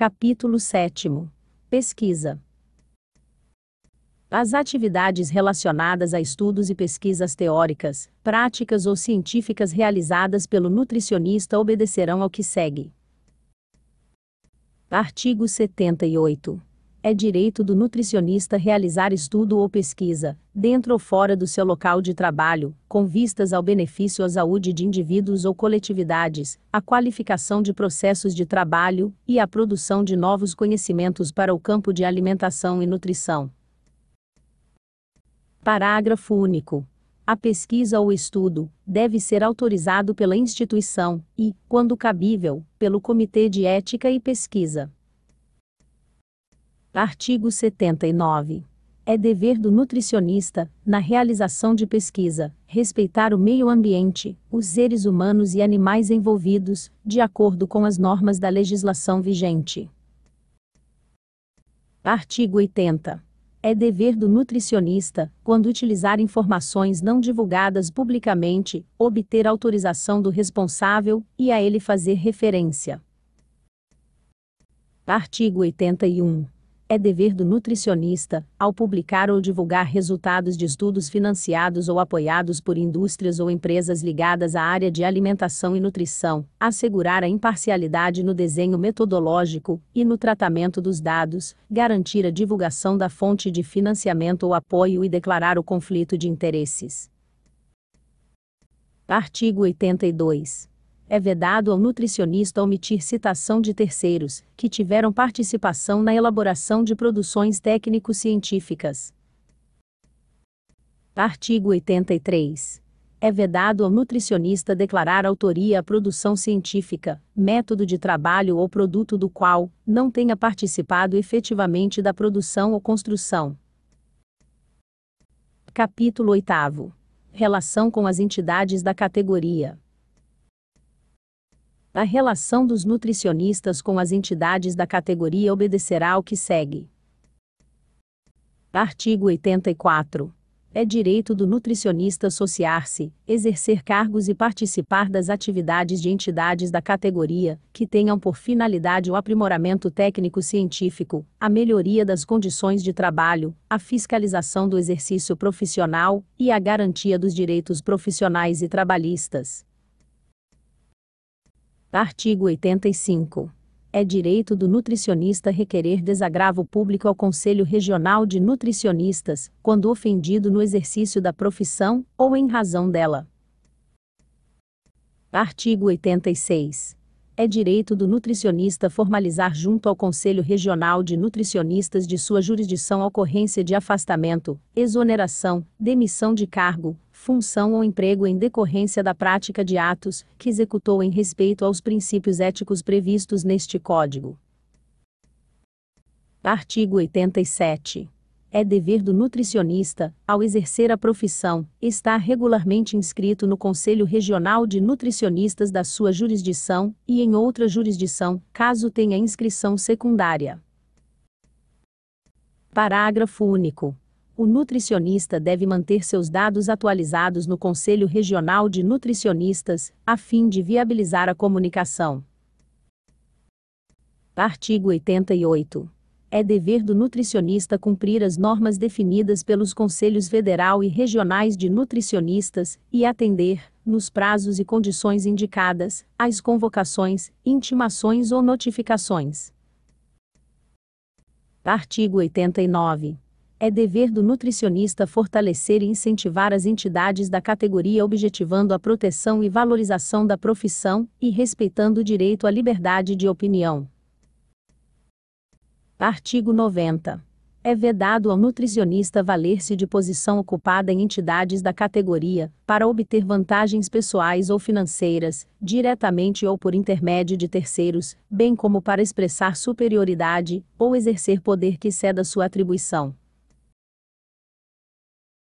Capítulo 7 Pesquisa as atividades relacionadas a estudos e pesquisas teóricas, práticas ou científicas realizadas pelo nutricionista obedecerão ao que segue. Artigo 78. É direito do nutricionista realizar estudo ou pesquisa, dentro ou fora do seu local de trabalho, com vistas ao benefício à saúde de indivíduos ou coletividades, à qualificação de processos de trabalho e à produção de novos conhecimentos para o campo de alimentação e nutrição. Parágrafo único. A pesquisa ou estudo deve ser autorizado pela instituição e, quando cabível, pelo Comitê de Ética e Pesquisa. Artigo 79. É dever do nutricionista, na realização de pesquisa, respeitar o meio ambiente, os seres humanos e animais envolvidos, de acordo com as normas da legislação vigente. Artigo 80. É dever do nutricionista, quando utilizar informações não divulgadas publicamente, obter autorização do responsável e a ele fazer referência. Artigo 81 é dever do nutricionista, ao publicar ou divulgar resultados de estudos financiados ou apoiados por indústrias ou empresas ligadas à área de alimentação e nutrição, assegurar a imparcialidade no desenho metodológico e no tratamento dos dados, garantir a divulgação da fonte de financiamento ou apoio e declarar o conflito de interesses. Artigo 82 é vedado ao nutricionista omitir citação de terceiros que tiveram participação na elaboração de produções técnico-científicas. Artigo 83. É vedado ao nutricionista declarar autoria à produção científica, método de trabalho ou produto do qual não tenha participado efetivamente da produção ou construção. Capítulo 8. Relação com as entidades da categoria. A relação dos nutricionistas com as entidades da categoria obedecerá ao que segue. Artigo 84. É direito do nutricionista associar-se, exercer cargos e participar das atividades de entidades da categoria, que tenham por finalidade o aprimoramento técnico-científico, a melhoria das condições de trabalho, a fiscalização do exercício profissional e a garantia dos direitos profissionais e trabalhistas. Artigo 85. É direito do nutricionista requerer desagravo público ao Conselho Regional de Nutricionistas, quando ofendido no exercício da profissão ou em razão dela. Artigo 86 é direito do nutricionista formalizar junto ao Conselho Regional de Nutricionistas de sua jurisdição a ocorrência de afastamento, exoneração, demissão de cargo, função ou emprego em decorrência da prática de atos que executou em respeito aos princípios éticos previstos neste Código. Artigo 87. É dever do nutricionista, ao exercer a profissão, estar regularmente inscrito no Conselho Regional de Nutricionistas da sua jurisdição e em outra jurisdição, caso tenha inscrição secundária. Parágrafo único o nutricionista deve manter seus dados atualizados no Conselho Regional de Nutricionistas, a fim de viabilizar a comunicação. Artigo 88. É dever do nutricionista cumprir as normas definidas pelos Conselhos Federal e Regionais de Nutricionistas e atender, nos prazos e condições indicadas, às convocações, intimações ou notificações. Artigo 89. É dever do nutricionista fortalecer e incentivar as entidades da categoria objetivando a proteção e valorização da profissão e respeitando o direito à liberdade de opinião. Artigo 90. É vedado ao nutricionista valer-se de posição ocupada em entidades da categoria, para obter vantagens pessoais ou financeiras, diretamente ou por intermédio de terceiros, bem como para expressar superioridade ou exercer poder que ceda sua atribuição.